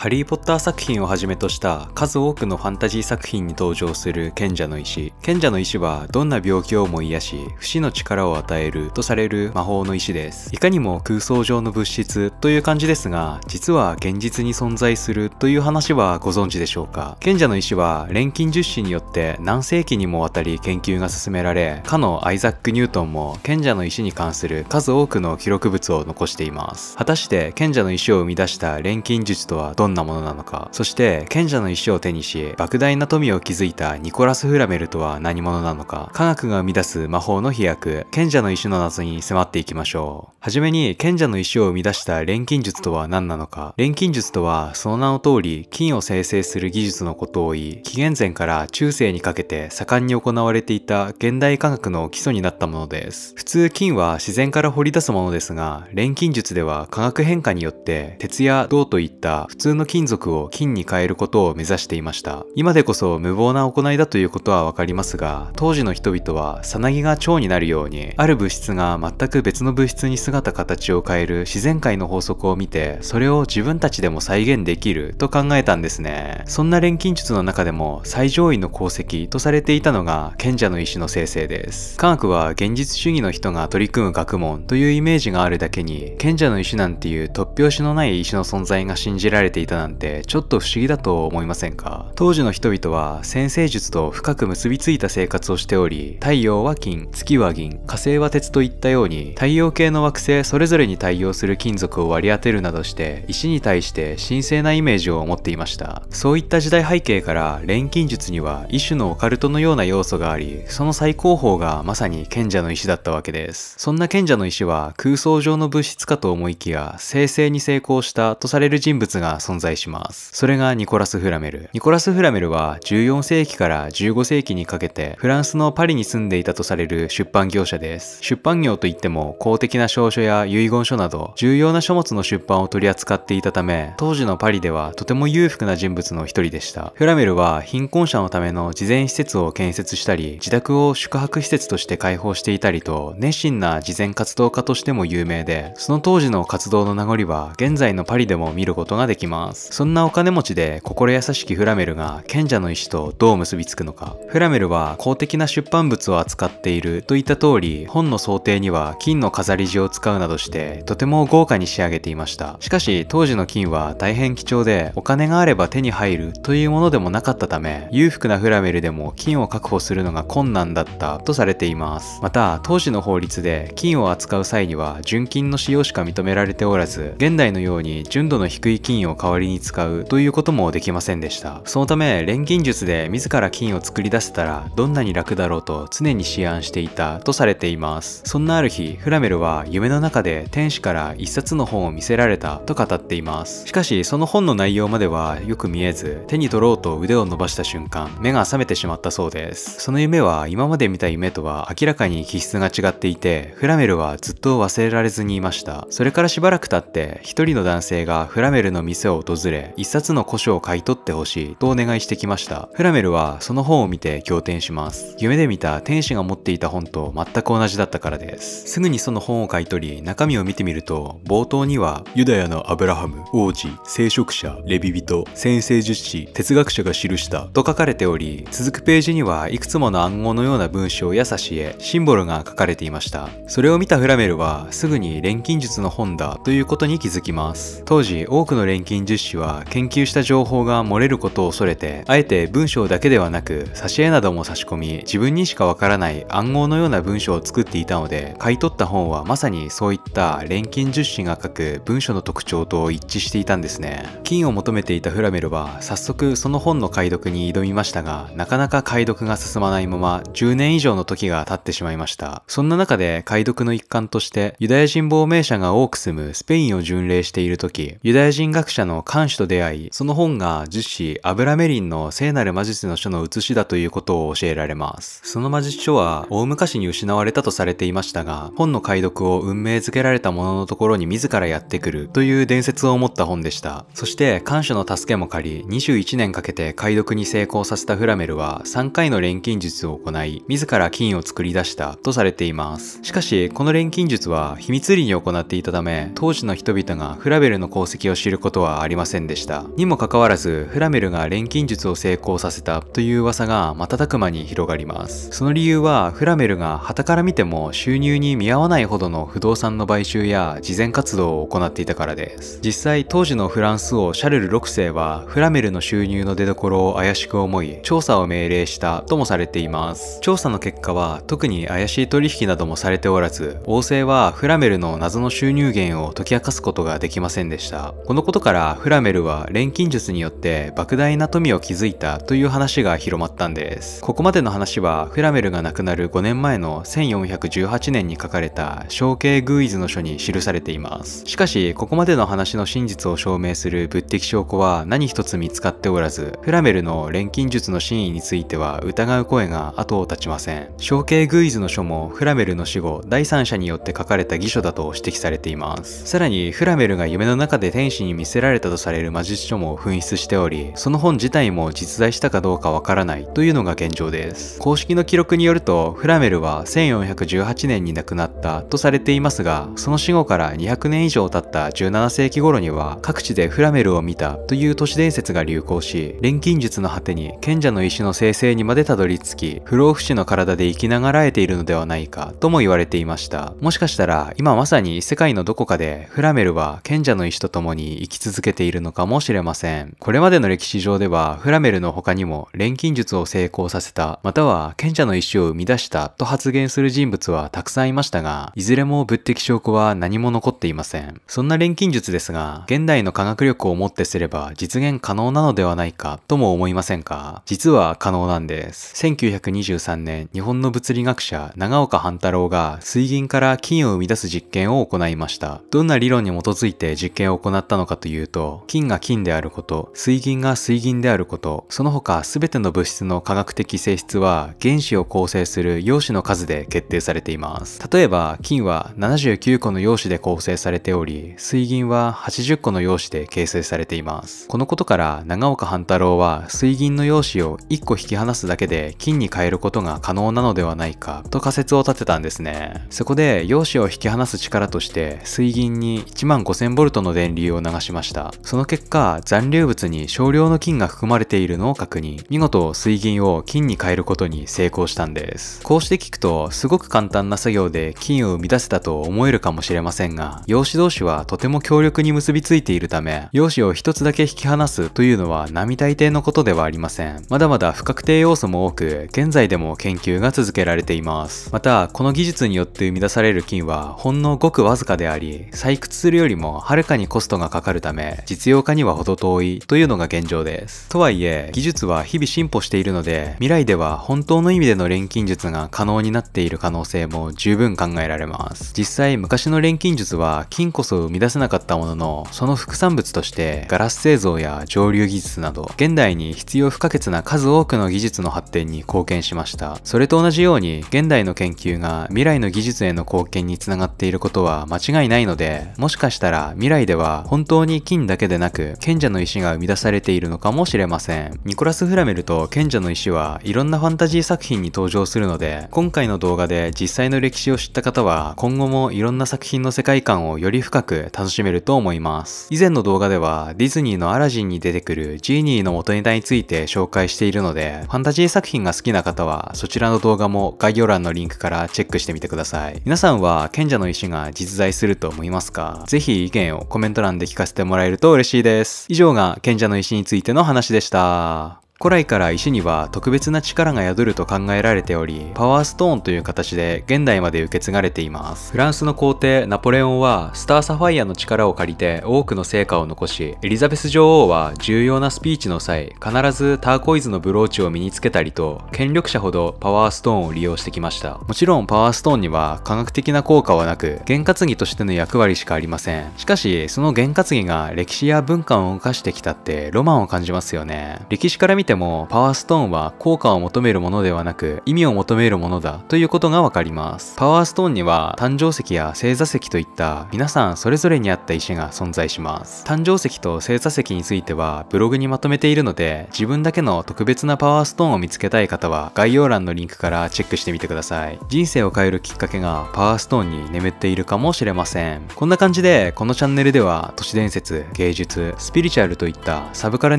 ハリー・ポッター作品をはじめとした数多くのファンタジー作品に登場する賢者の石賢者の石はどんな病気をも癒し不死の力を与えるとされる魔法の石ですいかにも空想上の物質という感じですが実は現実に存在するという話はご存知でしょうか賢者の石は錬金術師によって何世紀にもわたり研究が進められかのアイザック・ニュートンも賢者の石に関する数多くの記録物を残しています果たして賢者の石を生み出した錬金術とはどんなものなのかそして賢者の石を手にし莫大な富を築いたニコラス・フラメルとはは何者なのか、科学が生み出す魔法の飛躍、賢者の石の謎に迫っていきましょう。はじめに、賢者の石を生み出した錬金術とは何なのか。錬金術とは、その名の通り、金を生成する技術のことを言い、紀元前から中世にかけて盛んに行われていた現代科学の基礎になったものです。普通金は自然から掘り出すものですが、錬金術では化学変化によって、鉄や銅といった普通の金属を金に変えることを目指していました。今でこそ無謀な行いだということはわかりますますが当時の人々はさなぎが蝶になるようにある物質が全く別の物質に姿形を変える自然界の法則を見てそれを自分たちでも再現できると考えたんですねそんな錬金術の中でも最上位の功績とされていたのが賢者の石の生成です科学は現実主義の人が取り組む学問というイメージがあるだけに賢者の石なんていう突拍子のない石の存在が信じられていたなんてちょっと不思議だと思いませんか当時の人々は先生術と深く結びつついた生活をしており太陽は金月は銀火星は鉄といったように太陽系の惑星それぞれに対応する金属を割り当てるなどして石に対して神聖なイメージを持っていましたそういった時代背景から錬金術には一種のオカルトのような要素がありその最高峰がまさに賢者の石だったわけですそんな賢者の石は空想上の物質かと思いきや生成に成功したとされる人物が存在しますそれがニコラス・フラメルニコラス・フラメルは14世紀から15世紀にかかけて、フランスのパリに住んでいたとされる出版業者です。出版業といっても、公的な証書や遺言書など、重要な書物の出版を取り扱っていたため、当時のパリではとても裕福な人物の一人でした。フラメルは貧困者のための事前施設を建設したり、自宅を宿泊施設として開放していたりと、熱心な慈善活動家としても有名で、その当時の活動の名残は、現在のパリでも見ることができます。そんなお金持ちで心優しきフラメルが賢者の石とどう結びつくのか。フラメルは公的な出版物を扱っているといった通り、本の想定には金の飾り地を使うなどして、とても豪華に仕上げていました。しかし、当時の金は大変貴重で、お金があれば手に入るというものでもなかったため、裕福なフラメルでも金を確保するのが困難だったとされています。また、当時の法律で金を扱う際には、純金の使用しか認められておらず、現代のように純度の低い金を代わりに使うということもできませんでした。そのため、錬金術で自ら金を作り出せたら、どんなに楽だろうと常に思案していたとされていますそんなある日フラメルは夢の中で天使から一冊の本を見せられたと語っていますしかしその本の内容まではよく見えず手に取ろうと腕を伸ばした瞬間目が覚めてしまったそうですその夢は今まで見た夢とは明らかに気質が違っていてフラメルはずっと忘れられずにいましたそれからしばらく経って一人の男性がフラメルの店を訪れ一冊の古書を買い取ってほしいとお願いしてきましたフラメルはその本を見て仰転します夢で見た天使が持っていた本と全く同じだったからですすぐにその本を買い取り中身を見てみると冒頭にはユダヤのアブラハム王子聖職者レビ人先生術師哲学者が記したと書かれており続くページにはいくつもの暗号のような文章やし絵シンボルが書かれていましたそれを見たフラメルはすぐに錬金術の本だということに気づきます当時多くの錬金術師は研究した情報が漏れることを恐れてあえて文章だけではなく挿絵などもを差し込み自分にしかわからない暗号のような文章を作っていたので買い取った本はまさにそういった錬金術師が書く文書の特徴と一致していたんですね金を求めていたフラメルは早速その本の解読に挑みましたがなかなか解読が進まないまま10年以上の時が経ってしまいましたそんな中で解読の一環としてユダヤ人亡命者が多く住むスペインを巡礼している時ユダヤ人学者のカンと出会いその本が樹脂アブラメリンの聖なる魔術の書の写しだということをを教えられます。その魔術書は大昔に失われたとされていましたが、本の解読を運命づけられた者のところに自らやってくるという伝説を持った本でした。そして、感謝の助けも借り、21年かけて解読に成功させたフラメルは3回の錬金術を行い、自ら金を作り出したとされています。しかし、この錬金術は秘密裏に行っていたため、当時の人々がフラベルの功績を知ることはありませんでした。にもかかわらず、フラメルが錬金術を成功させたという噂が瞬悪魔に広がりますその理由はフラメルが旗から見ても収入に見合わないほどの不動産の買収や慈善活動を行っていたからです実際当時のフランス王シャルル6世はフラメルの収入の出所を怪しく思い調査を命令したともされています調査の結果は特に怪しい取引などもされておらず王政はフラメルの謎の収入源を解き明かすことができませんでしたこのことからフラメルは錬金術によって莫大な富を築いたという話が広まったんです。ここまでの話は、フラメルが亡くなる5年前の1418年に書かれた、象形グイズの書に記されています。しかし、ここまでの話の真実を証明する物的証拠は何一つ見つかっておらず、フラメルの錬金術の真意については疑う声が後を絶ちません。象形グイズの書も、フラメルの死後、第三者によって書かれた偽書だと指摘されています。さらに、フラメルが夢の中で天使に見せられたとされる魔術書も紛失しており、その本自体も実在したかどうかわからないというのが現現状です公式の記録によるとフラメルは1418年に亡くなったとされていますがその死後から200年以上経った17世紀頃には各地でフラメルを見たという都市伝説が流行し錬金術の果てに賢者の石の生成にまでたどり着き不老不死の体で生きながらえているのではないかとも言われていましたもしかしたら今まさに世界のどこかでフラメルは賢者の石と共に生き続けているのかもしれませんこれまでの歴史上ではフラメルの他にも錬金術を成功させさせた、または賢者の石を生み出したと発言する人物はたくさんいましたが、いずれも物的証拠は何も残っていません。そんな錬金術ですが、現代の科学力をもってすれば実現可能なのではないかとも思いませんか実は可能なんです。1923年、日本の物理学者長岡半太郎が水銀から金を生み出す実験を行いました。どんな理論に基づいて実験を行ったのかというと、金が金であること、水銀が水銀であること、その他全ての物質の科学的性質は原子を構成する陽子の数で決定されています例えば金は79個の陽子で構成されており水銀は80個の陽子で形成されていますこのことから長岡半太郎は水銀の陽子を1個引き離すだけで金に変えることが可能なのではないかと仮説を立てたんですねそこで陽子を引き離す力として水銀に1万5000ボルトの電流を流しましたその結果残留物に少量の金が含まれているのを確認見事水銀を金金に変えることに成功したんですこうして聞くとすごく簡単な作業で金を生み出せたと思えるかもしれませんが陽子同士はとても強力に結びついているため陽子を一つだけ引き離すというのは並大抵のことではありませんまだまだ不確定要素も多く現在でも研究が続けられていますまたこの技術によって生み出される金はほんのごくわずかであり採掘するよりもはるかにコストがかかるため実用化には程遠いというのが現状ですとはいえ技術は日々進歩しているので未未来では本当の意味での錬金術が可能になっている可能性も十分考えられます。実際昔の錬金術は金こそ生み出せなかったものの、その副産物としてガラス製造や蒸留技術など、現代に必要不可欠な数多くの技術の発展に貢献しました。それと同じように現代の研究が未来の技術への貢献につながっていることは間違いないので、もしかしたら未来では本当に金だけでなく賢者の石が生み出されているのかもしれません。ニコラス・フラメルと賢者の石はいろんなファンタジー作品に登場するので、今回の動画で実際の歴史を知った方は、今後もいろんな作品の世界観をより深く楽しめると思います。以前の動画では、ディズニーのアラジンに出てくるジーニーの元ネタについて紹介しているので、ファンタジー作品が好きな方は、そちらの動画も概要欄のリンクからチェックしてみてください。皆さんは賢者の石が実在すると思いますかぜひ意見をコメント欄で聞かせてもらえると嬉しいです。以上が賢者の石についての話でした。古来から石には特別な力が宿ると考えられており、パワーストーンという形で現代まで受け継がれています。フランスの皇帝ナポレオンはスターサファイアの力を借りて多くの成果を残し、エリザベス女王は重要なスピーチの際、必ずターコイズのブローチを身につけたりと、権力者ほどパワーストーンを利用してきました。もちろんパワーストーンには科学的な効果はなく、験担ぎとしての役割しかありません。しかし、その験担ぎが歴史や文化を動かしてきたってロマンを感じますよね。歴史から見てもパワーストーンは効果を求めるものではなく意味を求めるものだということがわかりますパワーストーンには誕生石や星座石といった皆さんそれぞれに合った石が存在します誕生石と星座石についてはブログにまとめているので自分だけの特別なパワーストーンを見つけたい方は概要欄のリンクからチェックしてみてください人生を変えるきっかけがパワーストーンに眠っているかもしれませんこんな感じでこのチャンネルでは都市伝説芸術スピリチュアルといったサブカル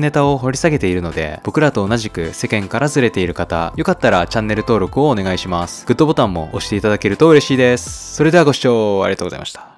ネタを掘り下げているので僕僕らと同じく世間からずれている方、よかったらチャンネル登録をお願いします。グッドボタンも押していただけると嬉しいです。それではご視聴ありがとうございました。